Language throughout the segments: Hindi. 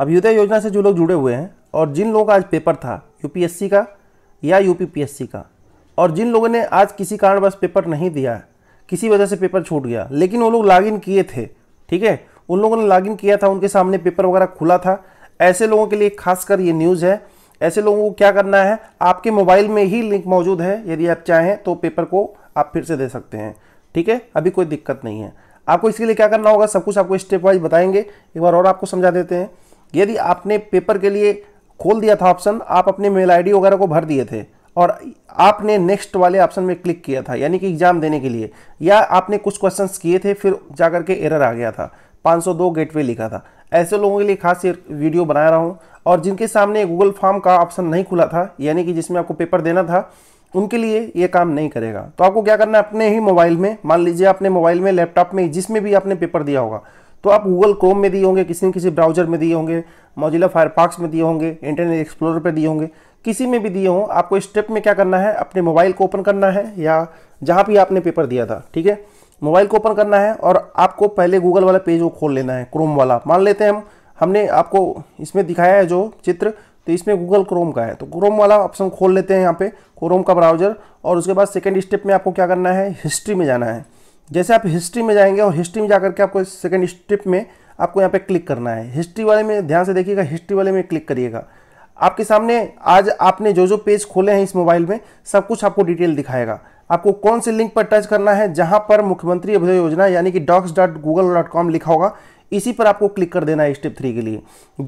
अभ्युदय योजना से जो लोग जुड़े हुए हैं और जिन लोगों का आज पेपर था यूपीएससी का या यूपीपीएससी का और जिन लोगों ने आज किसी कारणवश पेपर नहीं दिया किसी वजह से पेपर छूट गया लेकिन वो लोग लॉगिन किए थे ठीक है उन लोगों ने लॉगिन किया था उनके सामने पेपर वगैरह खुला था ऐसे लोगों के लिए खासकर ये न्यूज़ है ऐसे लोगों को क्या करना है आपके मोबाइल में ही लिंक मौजूद है यदि आप चाहें तो पेपर को आप फिर से दे सकते हैं ठीक है अभी कोई दिक्कत नहीं है आपको इसके लिए क्या करना होगा सब कुछ आपको स्टेप वाइज बताएंगे एक बार और आपको समझा देते हैं यदि आपने पेपर के लिए खोल दिया था ऑप्शन आप अपने मेल आईडी वगैरह को भर दिए थे और आपने नेक्स्ट वाले ऑप्शन में क्लिक किया था यानी कि एग्ज़ाम देने के लिए या आपने कुछ क्वेश्चंस किए थे फिर जा के एरर आ गया था 502 गेटवे लिखा था ऐसे लोगों के लिए खास वीडियो बना रहा हूँ और जिनके सामने गूगल फॉर्म का ऑप्शन नहीं खुला था यानी कि जिसमें आपको पेपर देना था उनके लिए ये काम नहीं करेगा तो आपको क्या करना है अपने ही मोबाइल में मान लीजिए अपने मोबाइल में लैपटॉप में जिसमें भी आपने पेपर दिया होगा तो आप गूगल क्रोम में दिए होंगे किसी न किसी ब्राउजर में दिए होंगे मोजिला फायरफॉक्स में दिए होंगे इंटरनेट एक्सप्लोर पर दिए होंगे किसी में भी दिए हों आपको स्टेप में क्या करना है अपने मोबाइल को ओपन करना है या जहाँ भी आपने पेपर दिया था ठीक है मोबाइल को ओपन करना है और आपको पहले गूगल वाला पेज वो खोल लेना है क्रोम वाला मान लेते हैं हम हमने आपको इसमें दिखाया है जो चित्र तो इसमें गूगल क्रोम का है तो क्रोम वाला ऑप्शन खोल लेते हैं यहाँ पे क्रोम का ब्राउजर और उसके बाद सेकेंड स्टेप में आपको क्या करना है हिस्ट्री में जाना है जैसे आप हिस्ट्री में जाएंगे और हिस्ट्री में जाकर के आपको सेकेंड स्टेप में आपको यहाँ पे क्लिक करना है हिस्ट्री वाले में ध्यान से देखिएगा हिस्ट्री वाले में क्लिक करिएगा आपके सामने आज आपने जो जो पेज खोले हैं इस मोबाइल में सब कुछ आपको डिटेल दिखाएगा आपको कौन से लिंक पर टच करना है जहाँ पर मुख्यमंत्री अभ्युदय योजना यानी कि docs dot Google dot com लिखा होगा इसी पर आपको क्लिक कर देना है स्टेप थ्री के लिए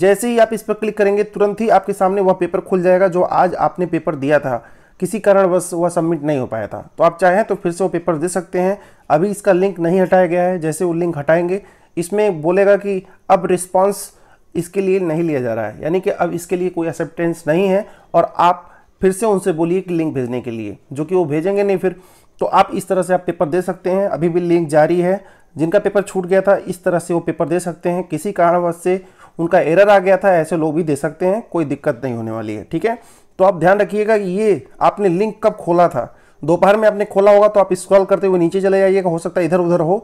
जैसे ही आप इस पर क्लिक करेंगे तुरंत ही आपके सामने वह पेपर खुल जाएगा जो आज आपने पेपर दिया था किसी कारणवश वह सबमिट नहीं हो पाया था तो आप चाहें तो फिर से वो पेपर दे सकते हैं अभी इसका लिंक नहीं हटाया गया है जैसे वो लिंक हटाएंगे इसमें बोलेगा कि अब रिस्पॉन्स इसके लिए नहीं लिया जा रहा है यानी कि अब इसके लिए कोई एक्सेप्टेंस नहीं है और आप फिर से उनसे बोलिए कि लिंक भेजने के लिए जो कि वो भेजेंगे नहीं फिर तो आप इस तरह से आप पेपर दे सकते हैं अभी भी लिंक जारी है जिनका पेपर छूट गया था इस तरह से वो पेपर दे सकते हैं किसी कारणवश से उनका एरर आ गया था ऐसे लोग भी दे सकते हैं कोई दिक्कत नहीं होने वाली है ठीक है तो आप ध्यान रखिएगा ये आपने लिंक कब खोला था दोपहर में आपने खोला होगा तो आप स्क्रॉल करते हुए नीचे चले जाइएगा हो सकता है इधर उधर हो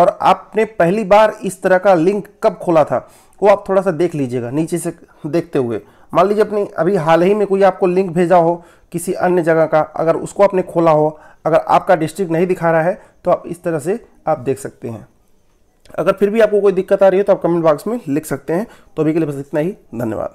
और आपने पहली बार इस तरह का लिंक कब खोला था वो आप थोड़ा सा देख लीजिएगा नीचे से देखते हुए मान लीजिए अपनी अभी हाल ही में कोई आपको लिंक भेजा हो किसी अन्य जगह का अगर उसको आपने खोला हो अगर आपका डिस्ट्रिक्ट नहीं दिखा रहा है तो आप इस तरह से आप देख सकते हैं अगर फिर भी आपको कोई दिक्कत आ रही है तो आप कमेंट बॉक्स में लिख सकते हैं तो अभी के लिए बस इतना ही धन्यवाद